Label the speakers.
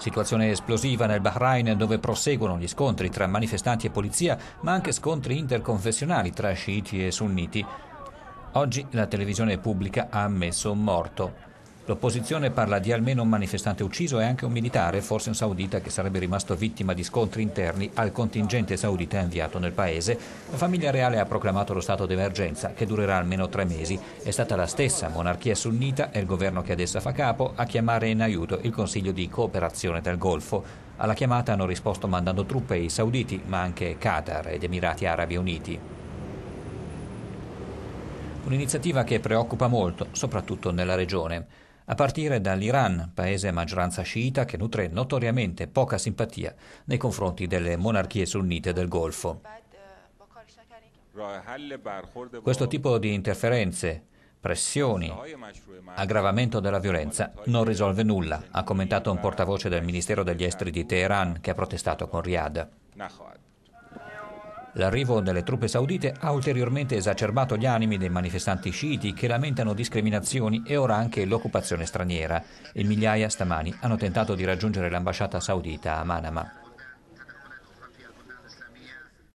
Speaker 1: Situazione esplosiva nel Bahrain dove proseguono gli scontri tra manifestanti e polizia, ma anche scontri interconfessionali tra sciiti e sunniti. Oggi la televisione pubblica ha ammesso un morto. L'opposizione parla di almeno un manifestante ucciso e anche un militare, forse un saudita, che sarebbe rimasto vittima di scontri interni al contingente saudita inviato nel paese. La famiglia reale ha proclamato lo stato d'emergenza, che durerà almeno tre mesi. È stata la stessa monarchia sunnita e il governo che adesso fa capo a chiamare in aiuto il Consiglio di cooperazione del Golfo. Alla chiamata hanno risposto mandando truppe i sauditi, ma anche Qatar ed Emirati Arabi Uniti. Un'iniziativa che preoccupa molto, soprattutto nella regione a partire dall'Iran, paese a maggioranza sciita che nutre notoriamente poca simpatia nei confronti delle monarchie sunnite del Golfo. Questo tipo di interferenze, pressioni, aggravamento della violenza non risolve nulla, ha commentato un portavoce del Ministero degli Esteri di Teheran che ha protestato con Riyadh. L'arrivo delle truppe saudite ha ulteriormente esacerbato gli animi dei manifestanti sciiti che lamentano discriminazioni e ora anche l'occupazione straniera e migliaia stamani hanno tentato di raggiungere l'ambasciata saudita a Manama.